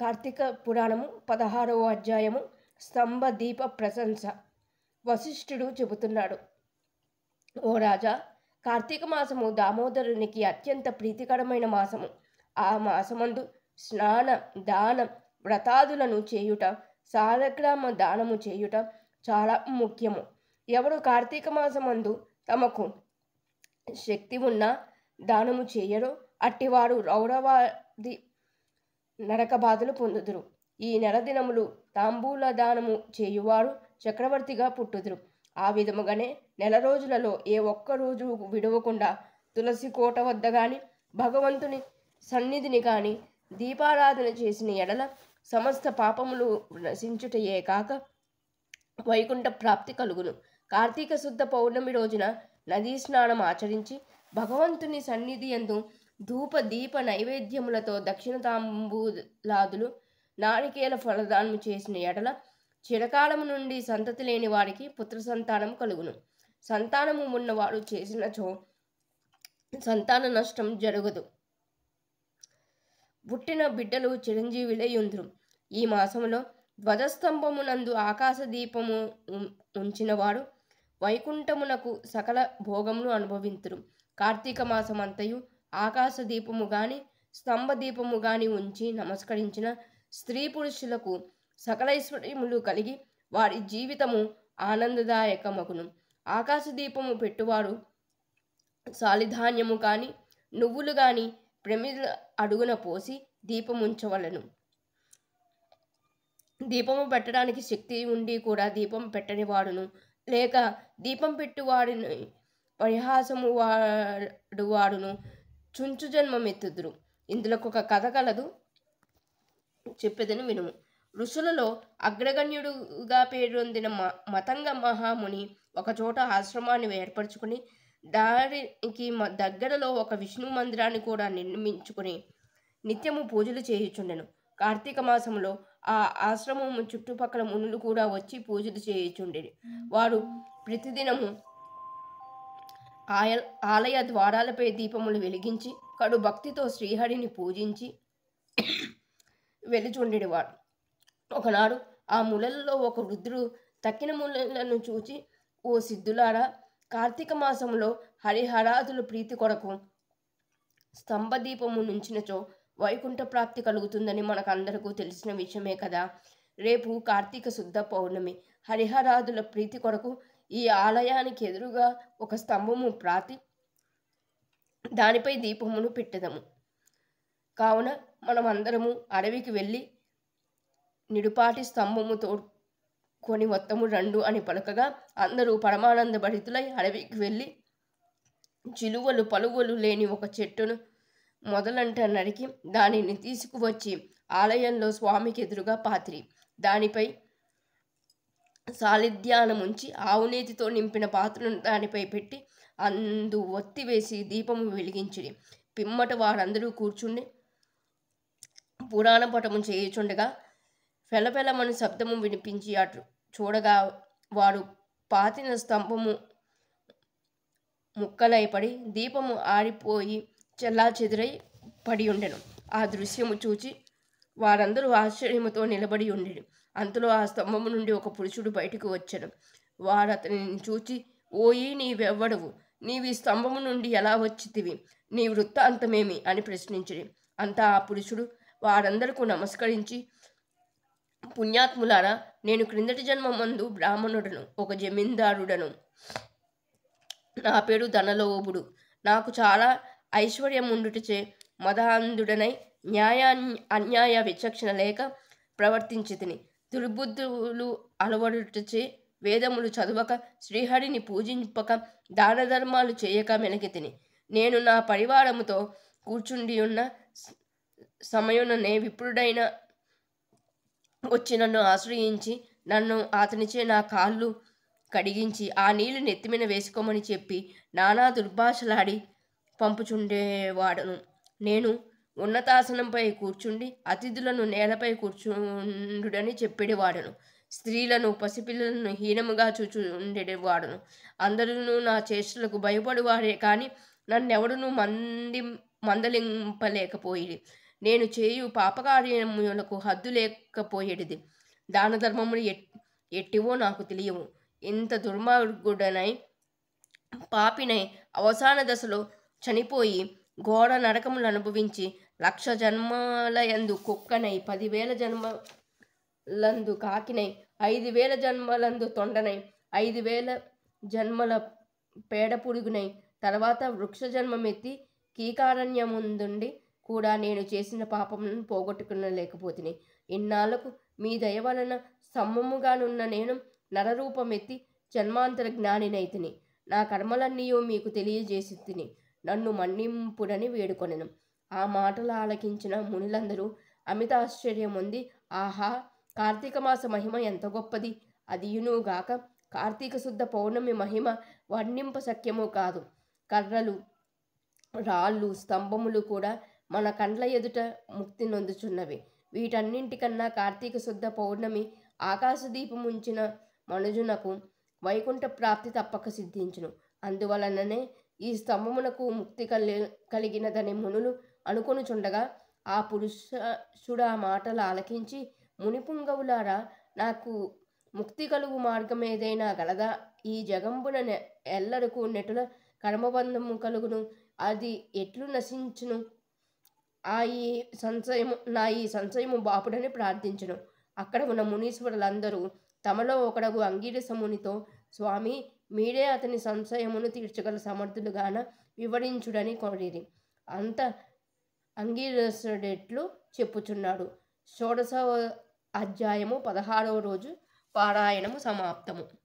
కార్తీక పురాణము పదహారవ అధ్యాయము స్తంభ దీప ప్రశంస వశిష్ఠుడు చెబుతున్నాడు ఓ రాజా కార్తీక మాసము దామోదరునికి అత్యంత ప్రీతికరమైన మాసము ఆ మాసమందు స్నాన దానం వ్రతాదులను చేయుట సాలగ్రామ దానము చేయుట చాలా ముఖ్యము ఎవరు కార్తీక మాసమందు తమకు శక్తి ఉన్నా దానము చేయరు అట్టివారు రౌరవాది నరక బాధలు పొందుదురు ఈ నెలదినములు తాంబూల దానము చేయువారు చక్రవర్తిగా పుట్టుదురు ఆ విధముగానే నెల రోజులలో ఏ ఒక్క రోజు విడవకుండా తులసి కోట వద్ద కానీ భగవంతుని సన్నిధిని కానీ దీపారాధన చేసిన ఎడల సమస్త పాపములు నశించుటయే కాక వైకుంఠ ప్రాప్తి కలుగును కార్తీక శుద్ధ పౌర్ణమి రోజున నదీ స్నానం ఆచరించి భగవంతుని సన్నిధి ఎందు ధూప దీప నైవేద్యములతో దక్షిణ తాంబూలాదులు నారికేల ఫలదానం చేసిన ఎడల చిరకాలము నుండి సంతతి లేని వారికి పుత్ర సంతానం కలుగును సంతానము ఉన్నవాడు చేసిన చో సంతాన నష్టం జరగదు పుట్టిన బిడ్డలు చిరంజీవిలే యుందురు ఈ మాసంలో ధ్వజస్తంభమునందు ఆకాశ దీపము ఉంచినవాడు వైకుంఠమునకు సకల భోగమును అనుభవింతురు కార్తీక మాసమంతయు ఆకాశ దీపము గాని దీపము గాని ఉంచి నమస్కరించిన స్త్రీ పురుషులకు సకలైశ్వర్యములు కలిగి వారి జీవితము ఆనందదాయకమగును దీపము పెట్టువాడు సాలిధాన్యము కాని నువ్వులు గాని ప్రమిల అడుగున పోసి దీపముంచవలను దీపము పెట్టడానికి శక్తి ఉండి కూడా దీపం పెట్టని వాడును లేక దీపం పెట్టువాడిని పరిహాసము వాడువాడును చుంచు జన్మమెత్తుదురు ఇందులోకి ఒక కథ కలదు చెప్పేదని వినుము ఋషులలో అగ్రగణ్యుడుగా పేరొందిన మ మతంగ మహాముని ఒకచోట ఆశ్రమాన్ని ఏర్పరచుకుని దానికి దగ్గరలో ఒక విష్ణు మందిరాన్ని కూడా నిర్మించుకుని నిత్యము పూజలు చేయుచుండెను కార్తీక మాసంలో ఆ ఆశ్రమము చుట్టుపక్కల మునులు కూడా వచ్చి పూజలు చేయుచుండేది వారు ప్రతిదినము ఆయ ఆలయ ద్వారాలపై దీపములు వెలిగించి కడు భక్తితో శ్రీహరిని పూజించి వెలుచుండేవాడు ఒకనాడు ఆ ములలలో ఒక వృద్ధుడు తక్కిన ములలను చూచి ఓ సిద్ధులారా కార్తీక మాసంలో హరిహరాదుల ప్రీతి కొరకు స్తంభదీపము నుంచినచో వైకుంఠ ప్రాప్తి కలుగుతుందని మనకందరకు తెలిసిన విషయమే కదా రేపు కార్తీక శుద్ధ పౌర్ణమి హరిహరాదుల ప్రీతి కొరకు ఈ ఆలయానికి ఎదురుగా ఒక స్తంభము ప్రాతి దానిపై దీపమును పెట్టదము కావున మనమందరము అడవికి వెళ్ళి నిడుపాటి స్తంభముతో కొని మొత్తము రెండు అని పలకగా అందరూ పరమానంద భరితులై అడవికి వెళ్ళి చిలువలు పలువలు లేని ఒక చెట్టును మొదలంట నరికి దానిని తీసుకువచ్చి ఆలయంలో స్వామికి ఎదురుగా పాత్రి దానిపై సాలిధ్యానం ఉంచి ఆవునేతితో నింపిన పాత్రను దానిపై పెట్టి అందు ఒత్తి వేసి దీపము వెలిగించిరి పిమ్మట వారందరూ కూర్చుండి పురాణ పటము చేయుచుండగా ఫెలఫెలమని శబ్దము వినిపించి అటు చూడగా వారు పాతిన స్తంభము ముక్కలైపడి దీపము ఆరిపోయి చెల్లా చెదిరై పడి ఉండెను ఆ దృశ్యము చూచి వారందరూ ఆశ్చర్యముతో నిలబడి ఉండి అంతలో ఆ స్తంభం నుండి ఒక పురుషుడు బయటకు వచ్చాడు వారు అతనిని చూచి ఓయి నీవెవ్వడవు నీవి స్తంభము నుండి ఎలా వచ్చితివి నీ వృత్తాంతమేమి అని ప్రశ్నించడు అంతా ఆ పురుషుడు వారందరకు నమస్కరించి పుణ్యాత్ములారా నేను క్రిందటి జన్మ మందు బ్రాహ్మణుడను ఒక జమీందారుడను నా పేరు ధనలోబుడు నాకు చాలా ఐశ్వర్యం ఉండుటచే మదాంధుడనై న్యాయ అన్యాయ విచక్షణ లేక ప్రవర్తించితిని దుర్బుద్ధులు అలవడుటచే వేదములు చదవక శ్రీహరిని పూజింపక దాన ధర్మాలు చేయక మెనకితిని నేను నా పరివారముతో కూర్చుండి ఉన్న సమయంలోనే విప్రుడైన వచ్చి నన్ను ఆశ్రయించి నన్ను అతనిచే నా కాళ్ళు కడిగించి ఆ నీళ్లు నెత్తిమిన వేసుకోమని చెప్పి నానా దుర్భాషలాడి పంపుచుండేవాడను నేను ఉన్నతాసనంపై కూర్చుండి అతిథులను నేలపై కూర్చుండుడని చెప్పేవాడను స్త్రీలను పసిపిల్లలను హీనముగా చూచు ఉండేవాడును అందరూ నా చేష్టలకు భయపడేవాడే కానీ నన్నెవడునూ మంది మందలింపలేకపోయి నేను చేయు పాపకార్యములకు హద్దు లేకపోయేది దాన ధర్మములు ఎట్టివో నాకు తెలియవు ఇంత దుర్మార్గుడనై పాపినై అవసాన దశలో చనిపోయి ఘోర నరకములు అనుభవించి లక్ష జన్మల ఎందు కుక్కనై పదివేల జన్మలందు కాకినై ఐదు వేల జన్మలందు తొండనై ఐదు వేల జన్మల పేడ పురుగునై తర్వాత వృక్ష జన్మమెత్తి కీకారణ్యముందుండి కూడా నేను చేసిన పాపములను పోగొట్టుకున్న లేకపోతిని ఇన్నాళ్లకు మీ దయ వలన సమ్మముగానున్న నేను నరరూపమెత్తి జన్మాంతర జ్ఞానినైతిని నా కర్మలన్నీయో మీకు తెలియజేసి తిని నన్ను మన్నింపుడని వేడుకొనను ఆ మాటలు ఆలకించిన మునులందరూ అమిత ఆశ్చర్యం ఉంది ఆహా కార్తీక మాస మహిమ ఎంత గొప్పది అదియునుగాక కార్తీక శుద్ధ పౌర్ణమి మహిమ వర్ణింప శక్యము కాదు కర్రలు రాళ్ళు స్తంభములు కూడా మన కండ్ల ఎదుట ముక్తి నొందుచున్నవి వీటన్నింటికన్నా కార్తీక శుద్ధ పౌర్ణమి ఆకాశదీపముంచిన మనుజునకు వైకుంఠ ప్రాప్తి తప్పక సిద్ధించును అందువలననే ఈ స్తంభమునకు ముక్తి కలి కలిగినదని మునులు అనుకొనుచుండగా ఆ పురుషుడు ఆ మాటలు ఆలకించి మునిపుంగవులారా నాకు ముక్తి కలుగు మార్గం ఏదైనా గలదా ఈ జగంబున ఎల్లరకు నెటుల కర్మబంధము కలుగును అది ఎట్లు నశించును ఆ ఈ సంశయము నా ఈ సంశయము బాపుడని ప్రార్థించును అక్కడ ఉన్న మునీశ్వరులందరూ తమలో ఒకడగు అంగీరసమునితో స్వామి మీరే అతని సంశయమును తీర్చగల సమర్థులుగాన వివరించుడని కోరిరి అంత అంగీకరిస్తున్నట్లు చెప్పుచున్నాడు షోడశవ అధ్యాయము పదహారవ రోజు పారాయణము సమాప్తము